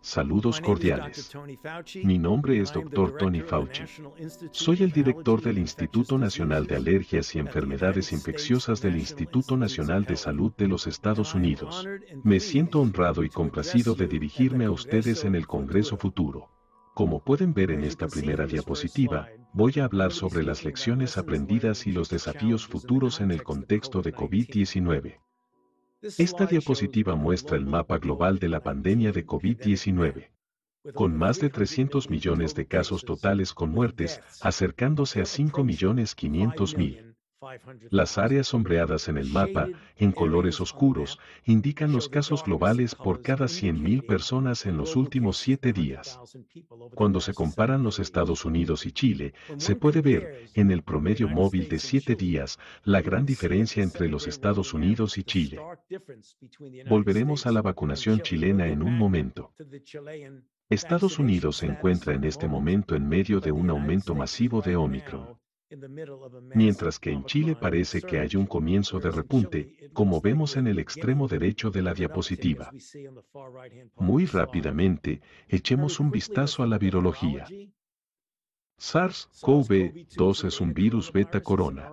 Saludos cordiales. Mi nombre es Dr. Tony Fauci. Soy el director del Instituto Nacional de Alergias y Enfermedades Infecciosas del Instituto Nacional de Salud de los Estados Unidos. Me siento honrado y complacido de dirigirme a ustedes en el Congreso futuro. Como pueden ver en esta primera diapositiva, voy a hablar sobre las lecciones aprendidas y los desafíos futuros en el contexto de COVID-19. Esta diapositiva muestra el mapa global de la pandemia de COVID-19. Con más de 300 millones de casos totales con muertes, acercándose a 5.500.000. Las áreas sombreadas en el mapa, en colores oscuros, indican los casos globales por cada 100.000 personas en los últimos siete días. Cuando se comparan los Estados Unidos y Chile, se puede ver, en el promedio móvil de siete días, la gran diferencia entre los Estados Unidos y Chile. Volveremos a la vacunación chilena en un momento. Estados Unidos se encuentra en este momento en medio de un aumento masivo de Omicron. Mientras que en Chile parece que hay un comienzo de repunte, como vemos en el extremo derecho de la diapositiva. Muy rápidamente, echemos un vistazo a la virología. SARS-CoV-2 es un virus beta corona.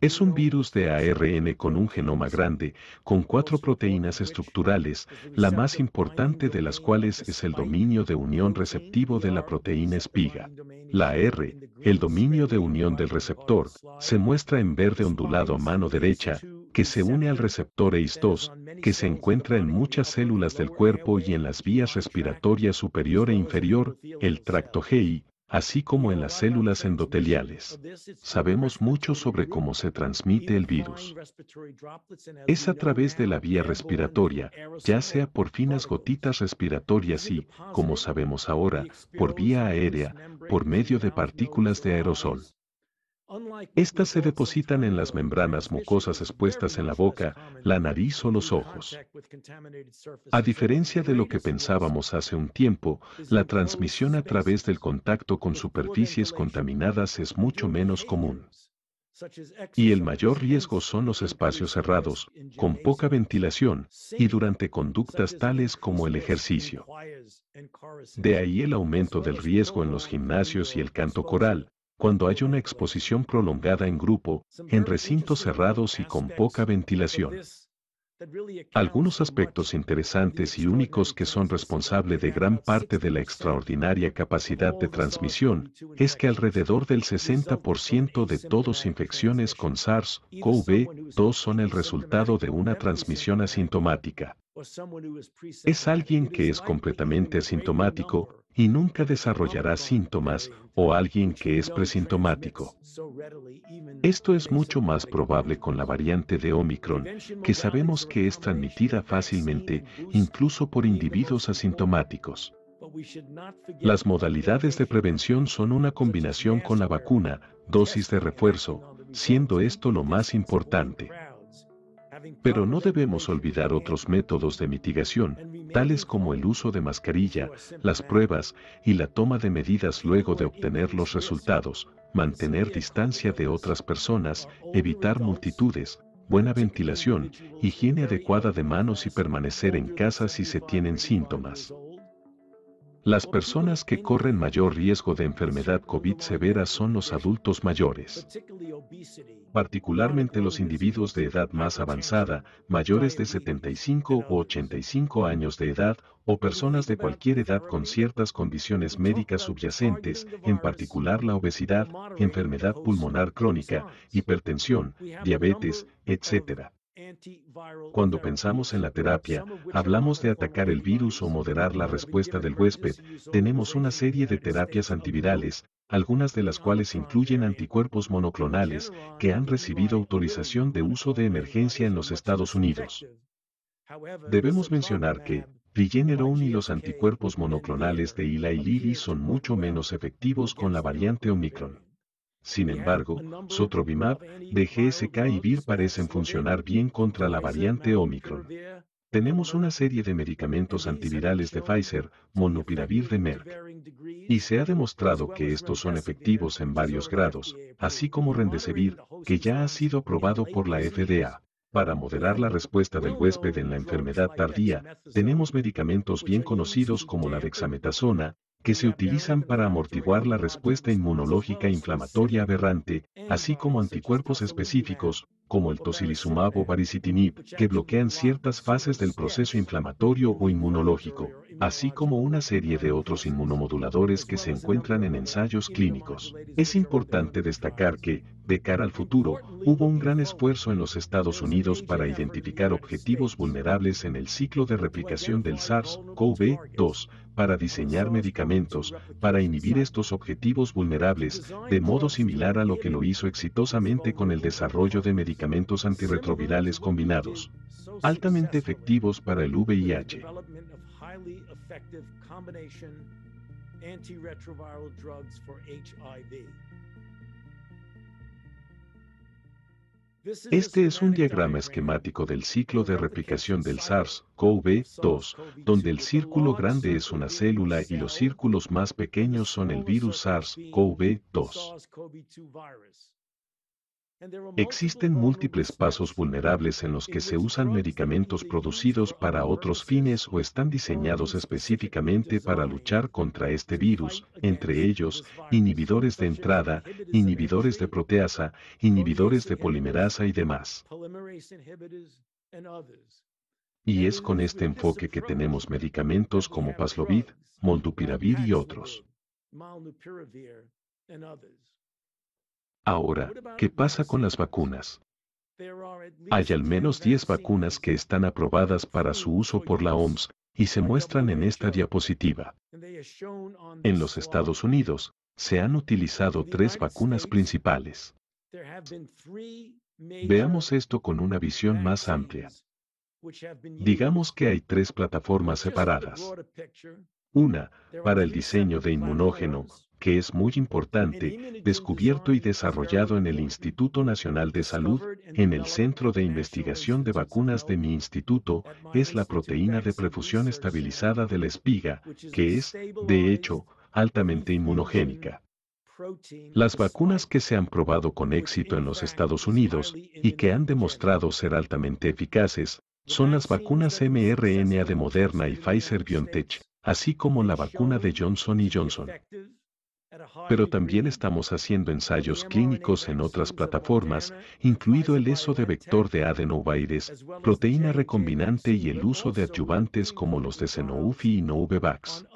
Es un virus de ARN con un genoma grande, con cuatro proteínas estructurales, la más importante de las cuales es el dominio de unión receptivo de la proteína espiga. La R, el dominio de unión del receptor, se muestra en verde ondulado a mano derecha, que se une al receptor ace 2 que se encuentra en muchas células del cuerpo y en las vías respiratorias superior e inferior, el tracto GI, así como en las células endoteliales. Sabemos mucho sobre cómo se transmite el virus. Es a través de la vía respiratoria, ya sea por finas gotitas respiratorias y, como sabemos ahora, por vía aérea, por medio de partículas de aerosol. Estas se depositan en las membranas mucosas expuestas en la boca, la nariz o los ojos. A diferencia de lo que pensábamos hace un tiempo, la transmisión a través del contacto con superficies contaminadas es mucho menos común. Y el mayor riesgo son los espacios cerrados, con poca ventilación, y durante conductas tales como el ejercicio. De ahí el aumento del riesgo en los gimnasios y el canto coral, cuando hay una exposición prolongada en grupo, en recintos cerrados y con poca ventilación. Algunos aspectos interesantes y únicos que son responsables de gran parte de la extraordinaria capacidad de transmisión es que alrededor del 60% de todas infecciones con SARS-CoV-2 son el resultado de una transmisión asintomática. Es alguien que es completamente asintomático, y nunca desarrollará síntomas o alguien que es presintomático. Esto es mucho más probable con la variante de Omicron, que sabemos que es transmitida fácilmente incluso por individuos asintomáticos. Las modalidades de prevención son una combinación con la vacuna, dosis de refuerzo, siendo esto lo más importante. Pero no debemos olvidar otros métodos de mitigación, tales como el uso de mascarilla, las pruebas y la toma de medidas luego de obtener los resultados, mantener distancia de otras personas, evitar multitudes, buena ventilación, higiene adecuada de manos y permanecer en casa si se tienen síntomas. Las personas que corren mayor riesgo de enfermedad COVID severa son los adultos mayores, particularmente los individuos de edad más avanzada, mayores de 75 o 85 años de edad, o personas de cualquier edad con ciertas condiciones médicas subyacentes, en particular la obesidad, enfermedad pulmonar crónica, hipertensión, diabetes, etc. Cuando pensamos en la terapia, hablamos de atacar el virus o moderar la respuesta del huésped, tenemos una serie de terapias antivirales, algunas de las cuales incluyen anticuerpos monoclonales, que han recibido autorización de uso de emergencia en los Estados Unidos. Debemos mencionar que, Regeneron y los anticuerpos monoclonales de y Lilly son mucho menos efectivos con la variante Omicron. Sin embargo, Sotrovimab, DGSK y VIR parecen funcionar bien contra la variante Omicron. Tenemos una uh-huh. serie de medicamentos antivirales de Pfizer, monopiravir de Merck. Y se ha demostrado que estos son efectivos en varios grados, así como Rendecevir, que ya ha sido aprobado por la FDA. Para moderar la respuesta del huésped en la enfermedad tardía, tenemos medicamentos bien conocidos como la dexametasona, que se utilizan para amortiguar la respuesta inmunológica inflamatoria aberrante, así como anticuerpos específicos, como el tocilizumab o baricitinib, que bloquean ciertas fases del proceso inflamatorio o inmunológico así como una serie de otros inmunomoduladores que se encuentran en ensayos clínicos. Es importante destacar que, de cara al futuro, hubo un gran esfuerzo en los Estados Unidos para identificar objetivos vulnerables en el ciclo de replicación del SARS-CoV-2, para diseñar medicamentos, para inhibir estos objetivos vulnerables, de modo similar a lo que lo hizo exitosamente con el desarrollo de medicamentos antirretrovirales combinados, altamente efectivos para el VIH. Este es un diagrama esquemático del ciclo de replicación del SARS-CoV-2, donde el círculo grande es una célula y los círculos más pequeños son el virus SARS-CoV-2. Existen múltiples pasos vulnerables en los que se usan medicamentos producidos para otros fines o están diseñados específicamente para luchar contra este virus, entre ellos, inhibidores de entrada, inhibidores de proteasa, inhibidores de polimerasa y demás. Y es con este enfoque que tenemos medicamentos como Paslovid, Moldupiravir y otros. Ahora, ¿qué pasa con las vacunas? Hay al menos 10 vacunas que están aprobadas para su uso por la OMS y se muestran en esta diapositiva. En los Estados Unidos, se han utilizado tres vacunas principales. Veamos esto con una visión más amplia. Digamos que hay tres plataformas separadas. Una, para el diseño de inmunógeno, que es muy importante, descubierto y desarrollado en el Instituto Nacional de Salud, en el Centro de Investigación de Vacunas de mi instituto, es la proteína de prefusión estabilizada de la espiga, que es, de hecho, altamente inmunogénica. Las vacunas que se han probado con éxito en los Estados Unidos y que han demostrado ser altamente eficaces son las vacunas mRNA de Moderna y Pfizer BioNTech, así como la vacuna de Johnson y Johnson. Pero también estamos haciendo ensayos clínicos en otras plataformas, incluido el ESO de vector de adenovirus, proteína recombinante y el uso de adyuvantes como los de Zenoufi y Novavax.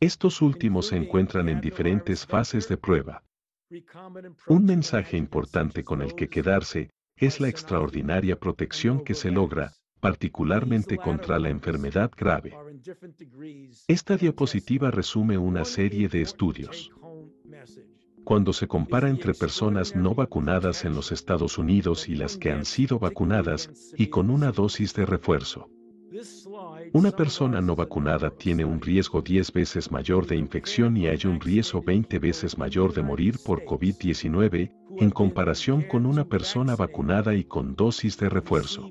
Estos últimos se encuentran en diferentes fases de prueba. Un mensaje importante con el que quedarse es la extraordinaria protección que se logra, particularmente contra la enfermedad grave. Esta diapositiva resume una serie de estudios. Cuando se compara entre personas no vacunadas en los Estados Unidos y las que han sido vacunadas y con una dosis de refuerzo. Una persona no vacunada tiene un riesgo 10 veces mayor de infección y hay un riesgo 20 veces mayor de morir por COVID-19 en comparación con una persona vacunada y con dosis de refuerzo.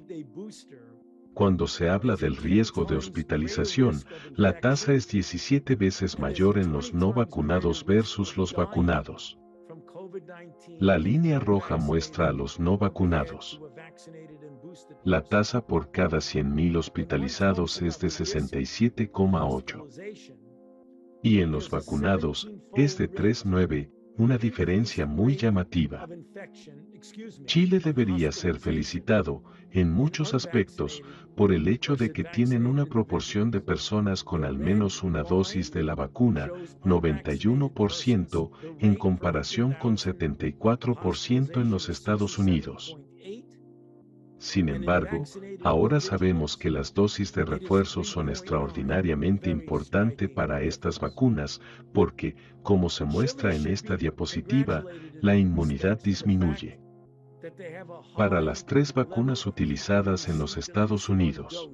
Cuando se habla del riesgo de hospitalización, la tasa es 17 veces mayor en los no vacunados versus los vacunados. La línea roja muestra a los no vacunados. La tasa por cada 100.000 hospitalizados es de 67,8. Y en los vacunados es de 3,9, una diferencia muy llamativa. Chile debería ser felicitado, en muchos aspectos, por el hecho de que tienen una proporción de personas con al menos una dosis de la vacuna, 91%, en comparación con 74% en los Estados Unidos. Sin embargo, ahora sabemos que las dosis de refuerzo son extraordinariamente importantes para estas vacunas porque, como se muestra en esta diapositiva, la inmunidad disminuye. Para las tres vacunas utilizadas en los Estados Unidos,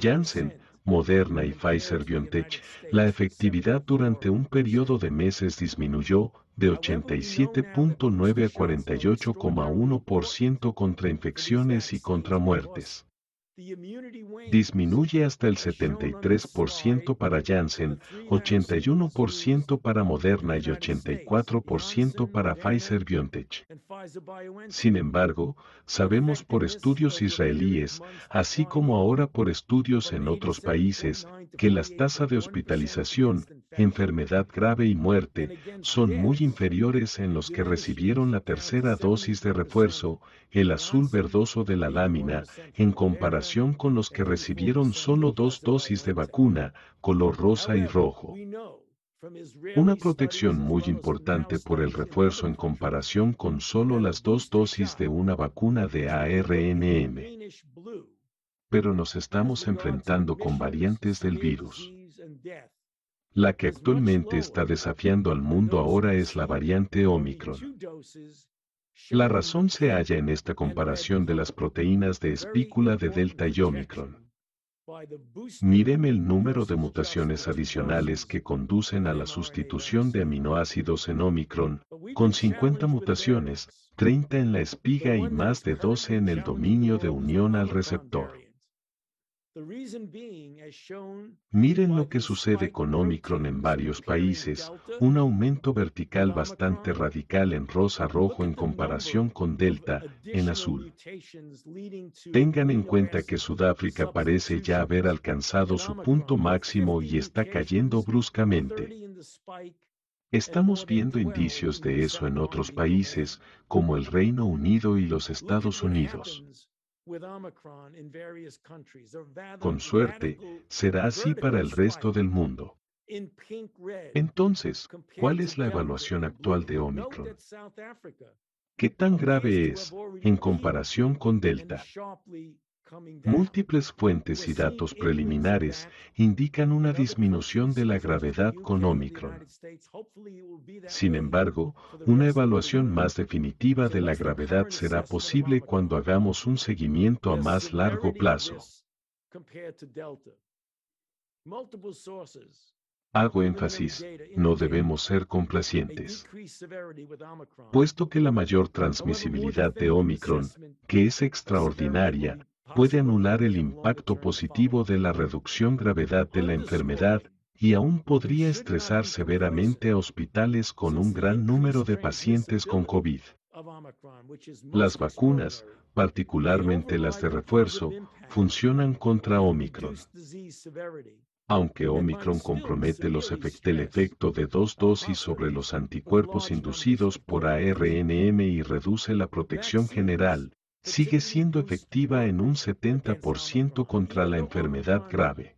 Janssen, Moderna y Pfizer BioNTech, la efectividad durante un periodo de meses disminuyó de 87.9 a 48,1% contra infecciones y contra muertes disminuye hasta el 73% para Janssen, 81% para Moderna y 84% para Pfizer-BioNTech. Sin embargo, sabemos por estudios israelíes, así como ahora por estudios en otros países, que las tasas de hospitalización, enfermedad grave y muerte son muy inferiores en los que recibieron la tercera dosis de refuerzo el azul verdoso de la lámina, en comparación con los que recibieron solo dos dosis de vacuna, color rosa y rojo. Una protección muy importante por el refuerzo en comparación con solo las dos dosis de una vacuna de ARNM. Pero nos estamos enfrentando con variantes del virus. La que actualmente está desafiando al mundo ahora es la variante Omicron. La razón se halla en esta comparación de las proteínas de espícula de delta y omicron. Mireme el número de mutaciones adicionales que conducen a la sustitución de aminoácidos en Omicron, con 50 mutaciones, 30 en la espiga y más de 12 en el dominio de unión al receptor. Miren lo que sucede con Omicron en varios países, un aumento vertical bastante radical en rosa rojo en comparación con Delta, en azul. Tengan en cuenta que Sudáfrica parece ya haber alcanzado su punto máximo y está cayendo bruscamente. Estamos viendo indicios de eso en otros países, como el Reino Unido y los Estados Unidos. Con suerte, será así para el resto del mundo. Entonces, ¿cuál es la evaluación actual de Omicron? ¿Qué tan grave es en comparación con Delta? Múltiples fuentes y datos preliminares indican una disminución de la gravedad con Omicron. Sin embargo, una evaluación más definitiva de la gravedad será posible cuando hagamos un seguimiento a más largo plazo. Hago énfasis, no debemos ser complacientes. Puesto que la mayor transmisibilidad de Omicron, que es extraordinaria, puede anular el impacto positivo de la reducción gravedad de la enfermedad y aún podría estresar severamente a hospitales con un gran número de pacientes con COVID. Las vacunas, particularmente las de refuerzo, funcionan contra Omicron. Aunque Omicron compromete los efectos el efecto de dos dosis sobre los anticuerpos inducidos por ARNM y reduce la protección general, sigue siendo efectiva en un 70% contra la enfermedad grave.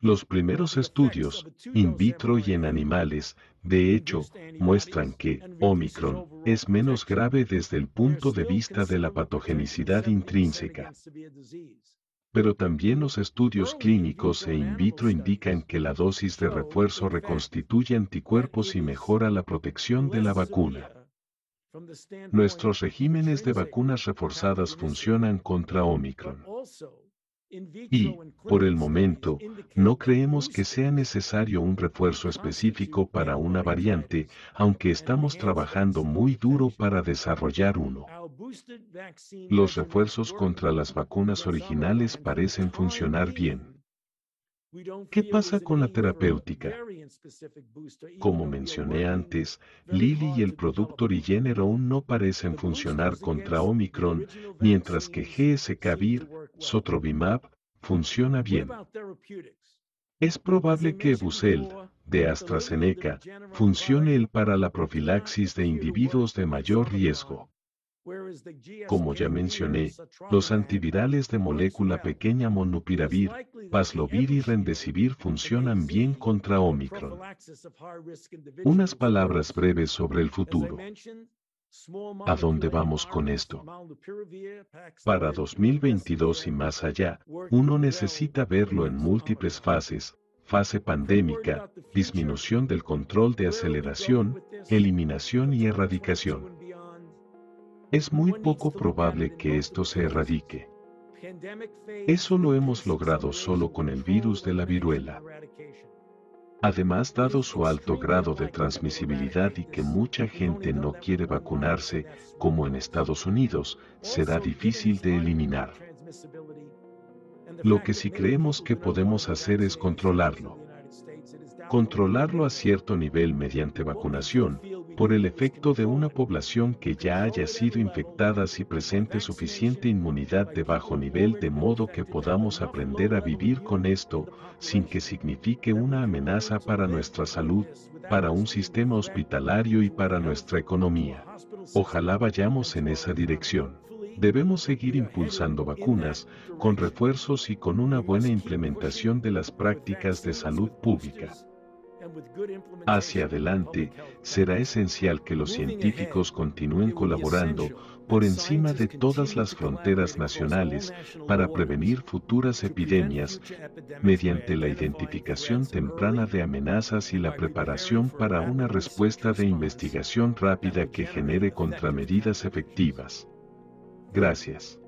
Los primeros estudios, in vitro y en animales, de hecho, muestran que Omicron es menos grave desde el punto de vista de la patogenicidad intrínseca. Pero también los estudios clínicos e in vitro indican que la dosis de refuerzo reconstituye anticuerpos y mejora la protección de la vacuna. Nuestros regímenes de vacunas reforzadas funcionan contra Omicron. Y, por el momento, no creemos que sea necesario un refuerzo específico para una variante, aunque estamos trabajando muy duro para desarrollar uno. Los refuerzos contra las vacunas originales parecen funcionar bien. ¿Qué pasa con la terapéutica? Como mencioné antes, Lilly y el productor y no parecen funcionar contra Omicron, mientras que GSK-Vir, Sotrovimab, funciona bien. Es probable que Bucel, de AstraZeneca, funcione el para la profilaxis de individuos de mayor riesgo. Como ya mencioné, los antivirales de molécula pequeña monupiravir, paslovir y remdesivir funcionan bien contra Omicron. Unas palabras breves sobre el futuro. ¿A dónde vamos con esto? Para 2022 y más allá, uno necesita verlo en múltiples fases, fase pandémica, disminución del control de aceleración, eliminación y erradicación. Es muy poco probable que esto se erradique. Eso lo hemos logrado solo con el virus de la viruela. Además, dado su alto grado de transmisibilidad y que mucha gente no quiere vacunarse, como en Estados Unidos, será difícil de eliminar. Lo que sí creemos que podemos hacer es controlarlo controlarlo a cierto nivel mediante vacunación, por el efecto de una población que ya haya sido infectada si presente suficiente inmunidad de bajo nivel de modo que podamos aprender a vivir con esto, sin que signifique una amenaza para nuestra salud, para un sistema hospitalario y para nuestra economía. Ojalá vayamos en esa dirección. Debemos seguir impulsando vacunas, con refuerzos y con una buena implementación de las prácticas de salud pública. Hacia adelante, será esencial que los científicos continúen colaborando por encima de todas las fronteras nacionales para prevenir futuras epidemias mediante la identificación temprana de amenazas y la preparación para una respuesta de investigación rápida que genere contramedidas efectivas. Gracias.